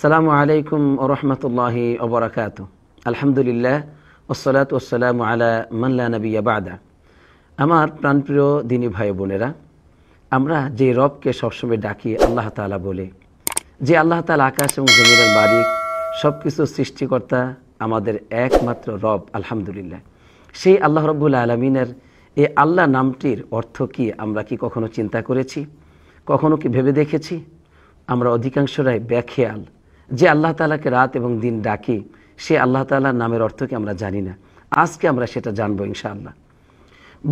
আসসালামু আলাইকুম ওরহমতুল্লাহি ওবরাকাত আলহামদুলিল্লাহ ওসলাত ওসালাম আলা মাল্লা নবিয়া বাদা আমার প্রাণপ্রিয় দিনী ভাই বোনেরা আমরা যে রবকে সবসময় ডাকি আল্লাহ তালা বলে যে আল্লাহ তালা আকাশ এবং জমিনের বারিক সব কিছু সৃষ্টিকর্তা আমাদের একমাত্র রব আলহামদুলিল্লাহ সেই আল্লাহ রব্বুল আলমিনের এই আল্লাহ নামটির অর্থ কি আমরা কি কখনো চিন্তা করেছি কখনো কি ভেবে দেখেছি আমরা অধিকাংশরাই ব্যাখেয়াল যে আল্লাহ তালাকে রাত এবং দিন ডাকি সে আল্লাহ তালার নামের অর্থকে আমরা জানি না আজকে আমরা সেটা জানবো ইনশাআল্লাহ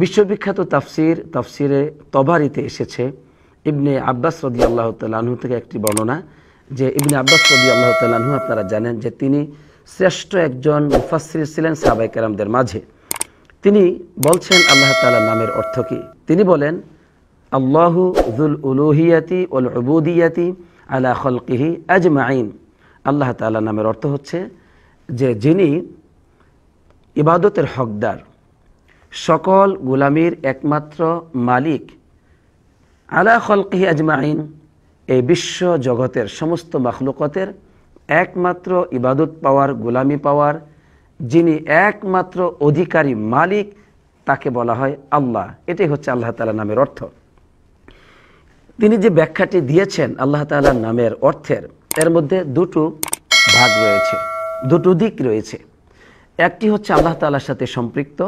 বিশ্ববিখ্যাত তাফসির তাফসিরে তবারিতে এসেছে ইবনে আব্বাস রদি আল্লাহ তালাহু থেকে একটি বর্ণনা যে ইবনে আব্বাস রদি আল্লাহ তালাহু আপনারা জানেন যে তিনি শ্রেষ্ঠ একজন মুফাসির ছিলেন সাবাই কালামদের মাঝে তিনি বলছেন আল্লাহ তালার নামের অর্থ কী তিনি বলেন আল্লাহু জুল উলুহিয়াতি উল উবুদিয়াতি আলা খলকিহি আজমাইন আল্লাহ তালা নামের অর্থ হচ্ছে যে যিনি ইবাদতের হকদার সকল গুলামির একমাত্র মালিক আলা খলকি আজমাইন এই বিশ্ব জগতের সমস্ত মখলুকতের একমাত্র ইবাদত পাওয়ার গোলামি পাওয়ার যিনি একমাত্র অধিকারী মালিক তাকে বলা হয় আল্লাহ এটাই হচ্ছে আল্লাহ তালা নামের অর্থ তিনি যে ব্যাখ্যাটি দিয়েছেন আল্লাহ তালা নামের অর্থের এর মধ্যে দুটো ভাগ রয়েছে দুটো দিক রয়েছে একটি হচ্ছে আল্লাহ তালার সাথে সম্পৃক্ত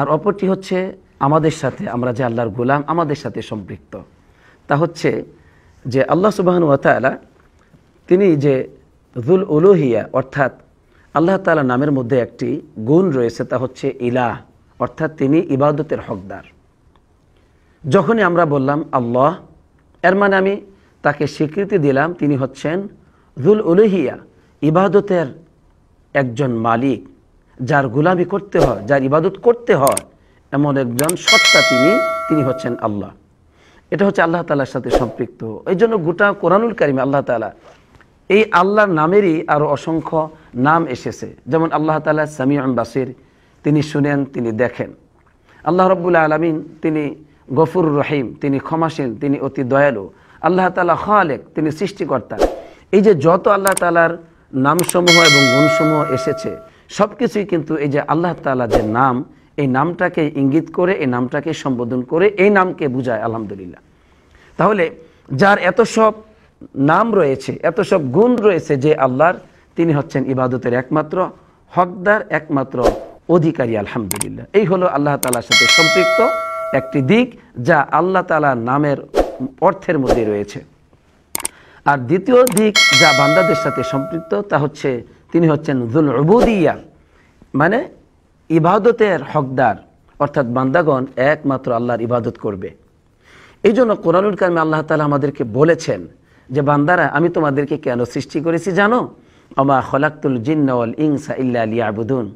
আর অপরটি হচ্ছে আমাদের সাথে আমরা যে আল্লাহর গোলাম আমাদের সাথে সম্পৃক্ত তা হচ্ছে যে আল্লাহ সুবাহন ওয়াতালা তিনি যে জুল উলোহিয়া অর্থাৎ আল্লাহ তালা নামের মধ্যে একটি গুণ রয়েছে তা হচ্ছে ইলাহ অর্থাৎ তিনি ইবাদতের হকদার যখনই আমরা বললাম আল্লাহ এর মানে আমি তাকে স্বীকৃতি দিলাম তিনি হচ্ছেন রুল উলহিয়া ইবাদতের একজন মালিক যার গুলামি করতে হয় যার ইবাদত করতে হয় এমন একজন সত্তা তিনি তিনি হচ্ছেন আল্লাহ এটা হচ্ছে আল্লাহ তালার সাথে সম্পৃক্ত এই জন্য গোটা কোরআনুল কারিমে আল্লাহ তালা এই আল্লাহর নামেরই আরও অসংখ্য নাম এসেছে যেমন আল্লাহ তালা সামিউন বাসির তিনি শুনেন তিনি দেখেন আল্লাহ রব্বুল আলমিন তিনি গফুর রহিম তিনি ক্ষমাসীন তিনি অতি দয়ালু আল্লাহ তালা খালেক তিনি সৃষ্টিকর্তা এই যে যত আল্লাহ তালার নামসমূহ এবং গুণসমূহ এসেছে সব কিছুই কিন্তু এই যে আল্লাহ তালা যে নাম এই নামটাকে ইঙ্গিত করে এই নামটাকে সম্বোধন করে এই নামকে বুঝায় আলহামদুলিল্লাহ তাহলে যার এত সব নাম রয়েছে এত সব গুণ রয়েছে যে আল্লাহর তিনি হচ্ছেন ইবাদতের একমাত্র হকদার একমাত্র অধিকারী আলহামদুলিল্লাহ এই হলো আল্লাহ তালার সাথে সম্পৃক্ত একটি দিক যা আল্লাহ তালা নামের অর্থের মধ্যে রয়েছে আর দ্বিতীয় দিক যা বান্দাদের সাথে সম্পৃক্ত তা হচ্ছে তিনি হচ্ছেন জুল রবুদিয়া মানে ইবাদতের হকদার অর্থাৎ বান্দাগণ একমাত্র আল্লাহর ইবাদত করবে এই জন্য কোরআনুল কালমে আল্লাহ তালা আমাদেরকে বলেছেন যে বান্দারা আমি তোমাদেরকে কেন সৃষ্টি করেছি জানো আমা খলাক্তুল জিন্নাওয়াল ইংসা ইল্লা আবুদুন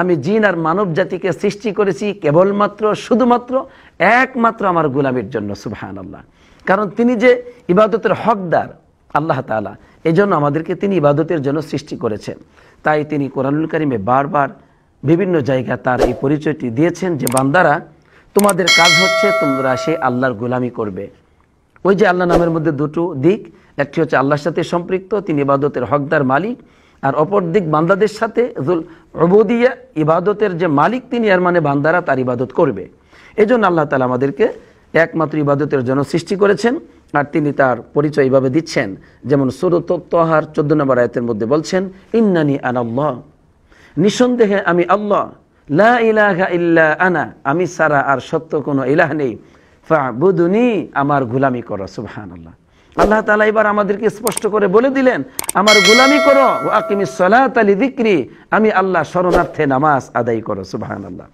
আমি জিন আর মানব জাতিকে সৃষ্টি করেছি কেবলমাত্র শুধুমাত্র একমাত্র আমার গুলামের জন্য সুবাহান আল্লাহ কারণ তিনি যে ইবাদতের হকদার আল্লাহ তালা এই জন্য আমাদেরকে তিনি ইবাদতের জন্য সৃষ্টি করেছেন তাই তিনি কোরআনুল করিমে বারবার বিভিন্ন জায়গায় তার এই পরিচয়টি দিয়েছেন যে বান্দারা তোমাদের কাজ হচ্ছে তোমরা সে আল্লাহর গোলামি করবে ওই যে আল্লাহ নামের মধ্যে দুটো দিক একটি হচ্ছে আল্লাহর সাথে সম্পৃক্ত তিনি ইবাদতের হকদার মালিক আর অপর দিক বান্দাদের সাথে ইবাদতের যে মালিক তিনি আর মানে বান্দারা তার ইবাদত করবে এজন্য আল্লাহ তালা আমাদেরকে একমাত্র ইবাদতের জন্য সৃষ্টি করেছেন আর তিনি তার পরিচয় এইভাবে দিচ্ছেন যেমন সুরত সুরতত্ত্বহার চোদ্দ নম্বর আয়তের মধ্যে বলছেন ইন্নানি আন আল্লাহ নিঃসন্দেহে আমি আল্লাহ লা ইলাহা ইল্লা আনা আমি সারা আর সত্য কোনো ইলাহ নেই বুদুনি আমার গুলামি করো সুবহান আল্লাহ আল্লাহ তালা এবার আমাদেরকে স্পষ্ট করে বলে দিলেন আমার গুলামি করো আকিমি সলাত আলী দিক্রি আমি আল্লাহ শরণার্থে নামাজ আদায় করো সুবহান আল্লাহ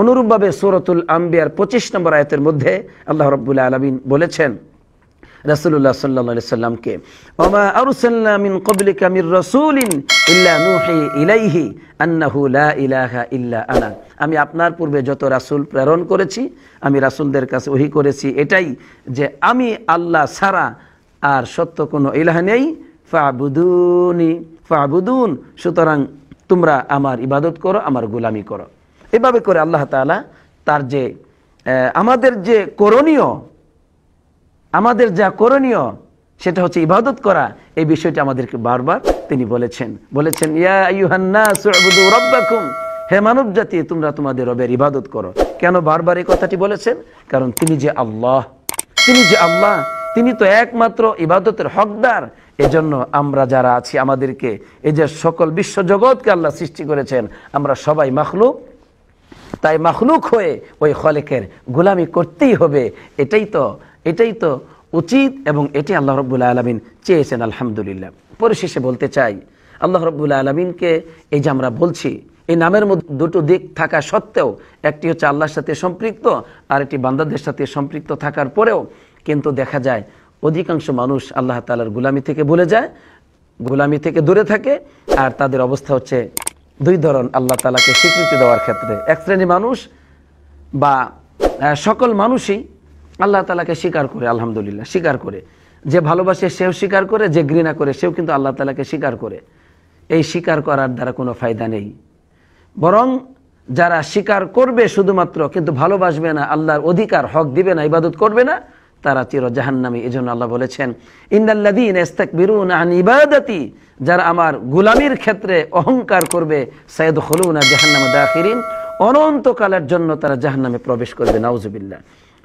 অনুরূপভাবে সুরতুল আম্বিয়ার পঁচিশ নম্বর আয়তের মধ্যে আল্লাহ রব্বুল্লা আলমিন বলেছেন রাসুল্লাহ সাল্লামকে ওমা কবলিক আমির রসুলিন ইলাইহি লা ইলাহা ইল্লা আনা আমি আপনার পূর্বে যত রাসুল প্রেরণ করেছি আমি রাসুলদের কাছে ওহি করেছি এটাই যে আমি আল্লাহ সারা আর সত্য কোনো ইলাহ নেই ফাবুদুনি ফাবুদুন সুতরাং তোমরা আমার ইবাদত করো আমার গোলামি করো এভাবে করে আল্লাহ তালা তার যে আমাদের যে করণীয় আমাদের যা করণীয় সেটা হচ্ছে ইবাদত করা এই বিষয়টি আমাদেরকে বারবার তিনি বলেছেন বলেছেন হে মানব জাতি তোমরা তোমাদের রবের ইবাদত করো কেন বারবার এই কথাটি বলেছেন কারণ তিনি যে আল্লাহ তিনি যে আল্লাহ তিনি তো একমাত্র ইবাদতের হকদার এজন্য আমরা যারা আছি আমাদেরকে এই যে সকল বিশ্বজগৎকে আল্লাহ সৃষ্টি করেছেন আমরা সবাই মাখলুক তাই মখলুক হয়ে ওই খলেকের গোলামি করতেই হবে এটাই তো এটাই তো উচিত এবং এটি আল্লাহ রব্বুল্লা আলমিন চেয়েছেন আলহামদুলিল্লাহ পরিশেষে বলতে চাই আল্লাহ রব্বুল্লা আলমিনকে এই যে আমরা বলছি এই নামের মধ্যে দুটো দিক থাকা সত্ত্বেও একটি হচ্ছে আল্লাহর সাথে সম্পৃক্ত আর একটি বান্দাদের সাথে সম্পৃক্ত থাকার পরেও কিন্তু দেখা যায় অধিকাংশ মানুষ আল্লাহ তালার গুলামি থেকে ভুলে যায় গুলামি থেকে দূরে থাকে আর তাদের অবস্থা হচ্ছে দুই ধরন আল্লাহ তালাকে স্বীকৃতি দেওয়ার ক্ষেত্রে এক শ্রেণী মানুষ বা সকল মানুষই আল্লাহ তালাকে স্বীকার করে আলহামদুলিল্লাহ স্বীকার করে যে ভালোবাসে সেও স্বীকার করে যে ঘৃণা করে সেও কিন্তু আল্লাহ তালাকে স্বীকার করে এই স্বীকার করার দ্বারা কোনো ফায়দা নেই বরং যারা স্বীকার করবে শুধুমাত্র কিন্তু ভালোবাসবে না আল্লাহর অধিকার হক দিবে না ইবাদত করবে না তারা চির জাহান্নামী এই জন্য আল্লাহ বলেছেন ইন্দাল্লাদিন যারা আমার গুলামির ক্ষেত্রে অহংকার করবে সৈয়দ হলুনা জাহান্নামে দাখিরিন অনন্তকালের জন্য তারা জাহান্নামে প্রবেশ করবে নাউজুবিল্লা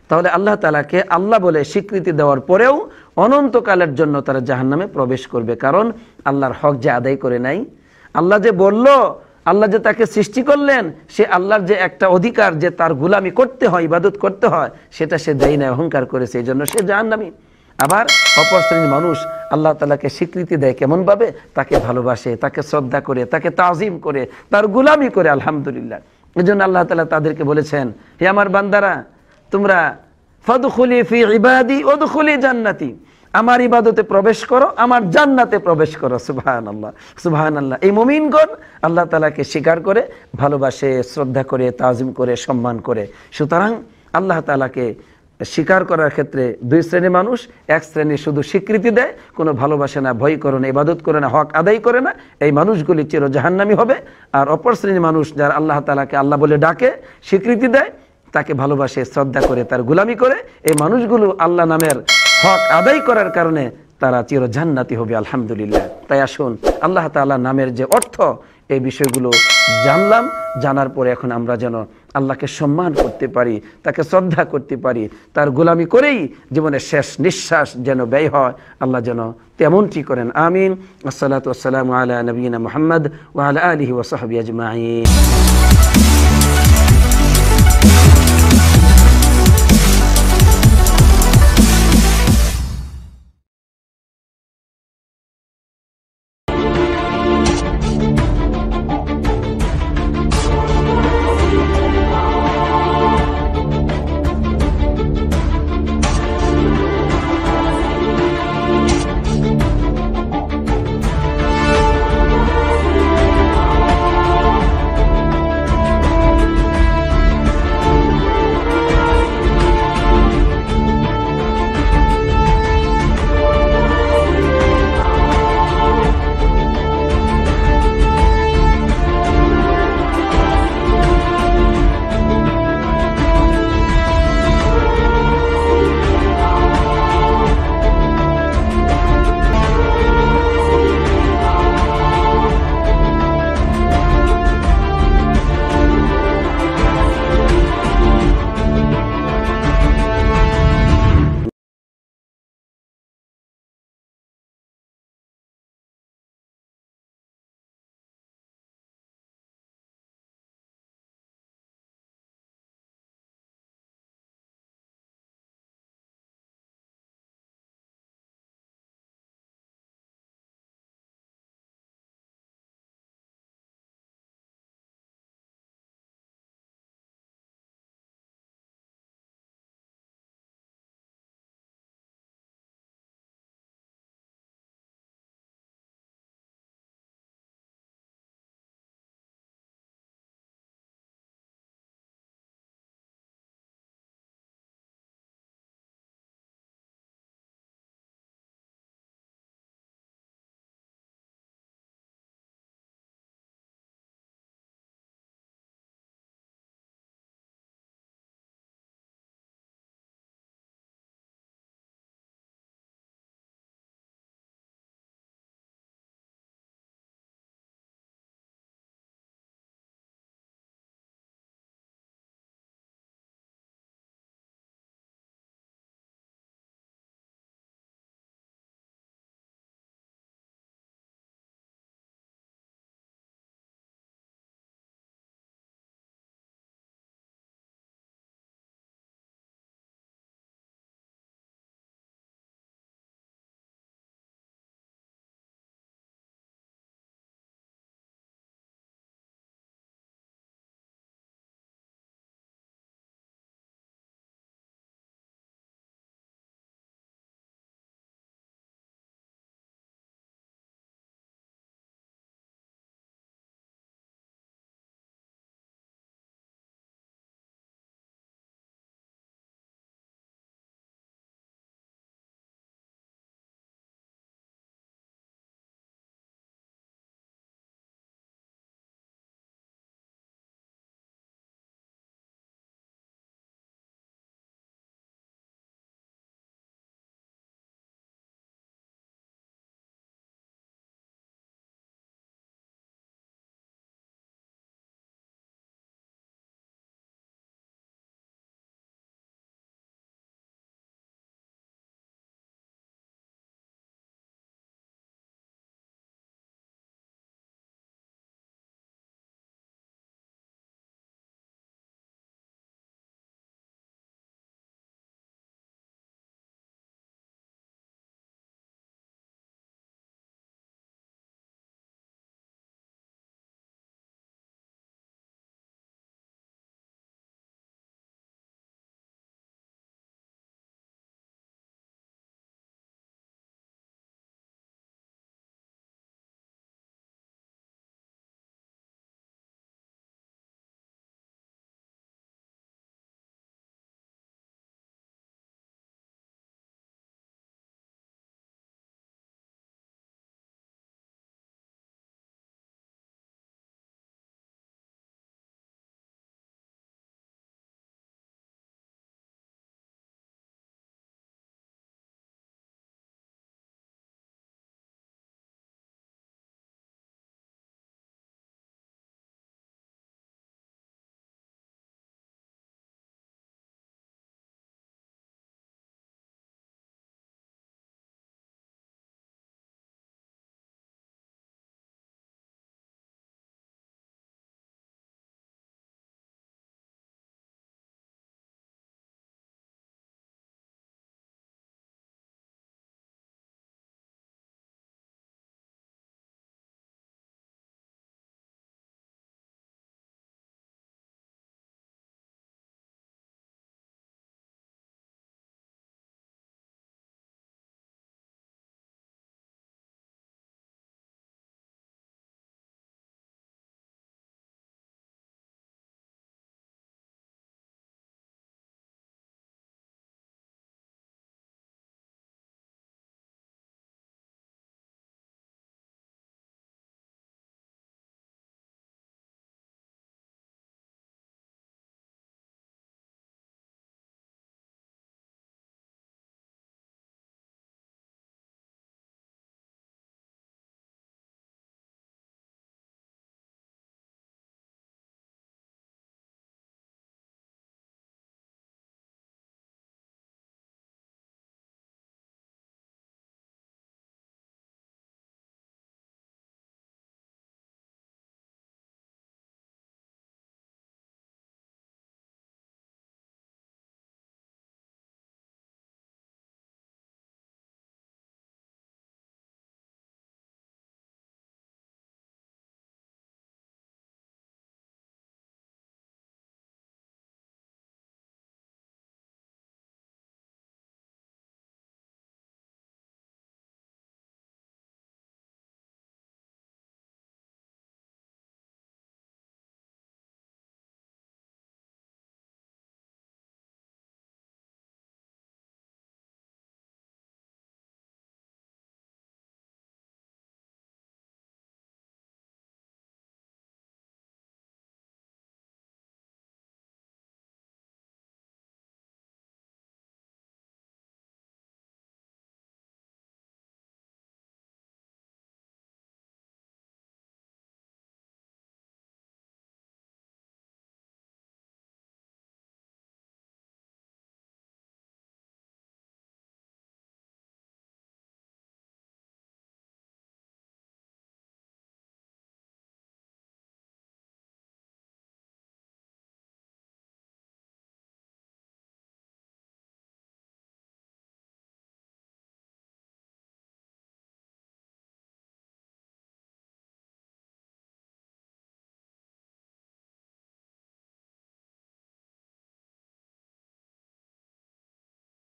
তাহলে আল্লাহ তালাকে আল্লাহ বলে স্বীকৃতি দেওয়ার পরেও অনন্তকালের জন্য তারা জাহান্নামে প্রবেশ করবে কারণ আল্লাহর হক যে আদায় করে নাই আল্লাহ যে বলল আল্লাহ যে তাকে সৃষ্টি করলেন সে আল্লাহর যে একটা অধিকার যে তার গুলামি করতে হয় ইবাদত করতে হয় সেটা সে দেয় না অহংকার করেছে এই জন্য সে জাহান্নামি আবার অপর শ্রেণীর মানুষ আল্লাহ তালাকে স্বীকৃতি দেয় কেমনভাবে তাকে ভালোবাসে তাকে শ্রদ্ধা করে তাকে তাজিম করে তার গুলামি করে আলহামদুলিল্লাহ এই জন্য আল্লাহ তালা তাদেরকে বলেছেন হে আমার বান্দারা তোমরা ফদুখুলি ফি ইবাদি ওদুখুলি জান্নাতি আমার ইবাদতে প্রবেশ করো আমার জান্নাতে প্রবেশ করো সুবাহান আল্লাহ সুবাহান আল্লাহ এই মুমিনগণ আল্লাহ তালাকে স্বীকার করে ভালোবাসে শ্রদ্ধা করে তাজিম করে সম্মান করে সুতরাং আল্লাহ তালাকে স্বীকার করার ক্ষেত্রে দুই শ্রেণীর মানুষ এক শ্রেণী শুধু স্বীকৃতি দেয় কোনো ভালোবাসে না ভয় করে না ইবাদত করে না হক আদায় করে না এই মানুষগুলি চির জাহান্নামি হবে আর অপর শ্রেণীর মানুষ যারা আল্লাহ তালাকে আল্লাহ বলে ডাকে স্বীকৃতি দেয় তাকে ভালোবাসে শ্রদ্ধা করে তার গুলামি করে এই মানুষগুলো আল্লাহ নামের হক আদায় করার কারণে তারা চির জান্নাতি হবে আলহামদুলিল্লাহ তাই আসুন আল্লাহ তালা নামের যে অর্থ এই বিষয়গুলো জানলাম জানার পরে এখন আমরা যেন আল্লাহকে সম্মান করতে পারি তাকে শ্রদ্ধা করতে পারি তার গোলামি করেই জীবনের শেষ নিঃশ্বাস যেন ব্যয় হয় আল্লাহ যেন তেমনটি করেন আমিন আসসালাত আসসালাম আল্লাহ নবীনা মোহাম্মদ ওয়াল আলহি ওসহাবি আজমাইন